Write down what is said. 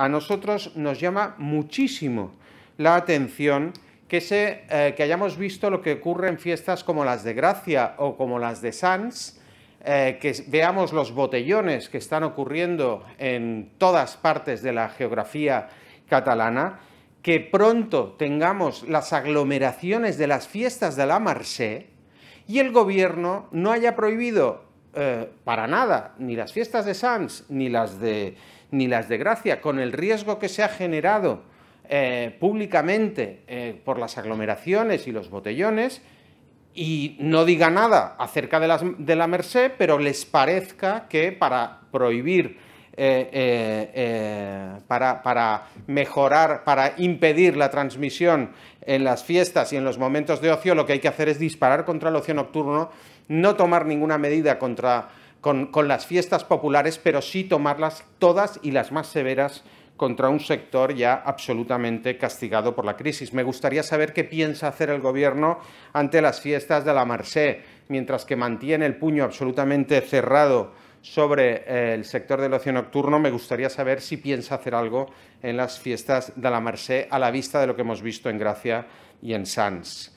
a nosotros nos llama muchísimo la atención que, se, eh, que hayamos visto lo que ocurre en fiestas como las de Gracia o como las de Sanz, eh, que veamos los botellones que están ocurriendo en todas partes de la geografía catalana, que pronto tengamos las aglomeraciones de las fiestas de la Marsé y el gobierno no haya prohibido eh, para nada ni las fiestas de Sanz ni las de, ni las de Gracia, con el riesgo que se ha generado eh, públicamente eh, por las aglomeraciones y los botellones, y no diga nada acerca de, de la Merced, pero les parezca que para prohibir eh, eh, eh, para, mejorar, para impedir la transmisión en las fiestas y en los momentos de ocio, lo que hay que hacer es disparar contra el ocio nocturno, no tomar ninguna medida contra con, las fiestas populares, pero sí tomarlas todas y las más severas contra un sector ya absolutamente castigado por la crisis. Me gustaría saber qué piensa hacer el Gobierno ante las fiestas de la Marseille, mientras que mantiene el puño absolutamente cerrado sobre eh, el sector del ocio nocturno, me gustaría saber si piensa hacer algo en las fiestas de la Mercè a la vista de lo que hemos visto en Gracia y en Sans.